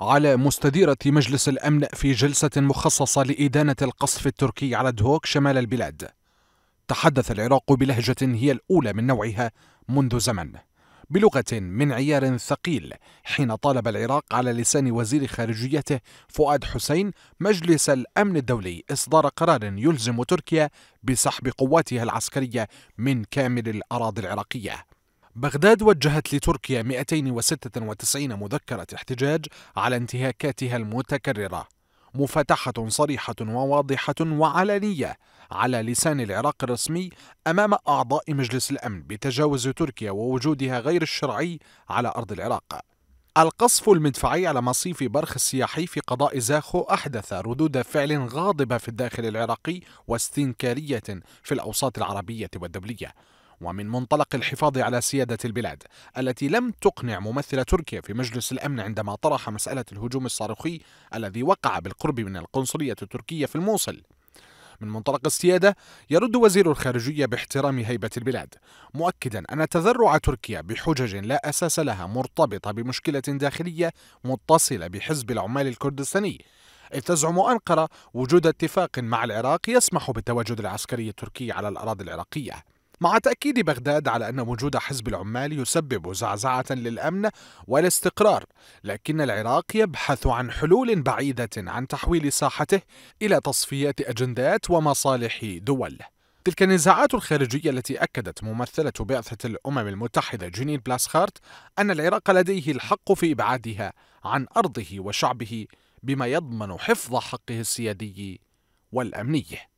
على مستديرة مجلس الأمن في جلسة مخصصة لإدانة القصف التركي على دهوك شمال البلاد تحدث العراق بلهجة هي الأولى من نوعها منذ زمن بلغة من عيار ثقيل حين طالب العراق على لسان وزير خارجيته فؤاد حسين مجلس الأمن الدولي إصدار قرار يلزم تركيا بسحب قواتها العسكرية من كامل الأراضي العراقية بغداد وجهت لتركيا 296 مذكرة احتجاج على انتهاكاتها المتكررة مفتحة صريحة وواضحة وعلنية على لسان العراق الرسمي أمام أعضاء مجلس الأمن بتجاوز تركيا ووجودها غير الشرعي على أرض العراق القصف المدفعي على مصيف برخ السياحي في قضاء زاخو أحدث ردود فعل غاضبة في الداخل العراقي واستنكارية في الأوساط العربية والدولية ومن منطلق الحفاظ على سيادة البلاد التي لم تقنع ممثلة تركيا في مجلس الأمن عندما طرح مسألة الهجوم الصاروخي الذي وقع بالقرب من القنصلية التركية في الموصل من منطلق السيادة يرد وزير الخارجية باحترام هيبة البلاد مؤكدا أن تذرع تركيا بحجج لا أساس لها مرتبطة بمشكلة داخلية متصلة بحزب العمال الكردستاني إذ تزعم أنقرة وجود اتفاق مع العراق يسمح بالتواجد العسكري التركي على الأراضي العراقية مع تأكيد بغداد على أن وجود حزب العمال يسبب زعزعة للأمن والاستقرار، لكن العراق يبحث عن حلول بعيدة عن تحويل ساحته إلى تصفية أجندات ومصالح دول. تلك النزاعات الخارجية التي أكدت ممثلة بعثة الأمم المتحدة جنين بلاسخارت أن العراق لديه الحق في إبعادها عن أرضه وشعبه بما يضمن حفظ حقه السيادي والأمني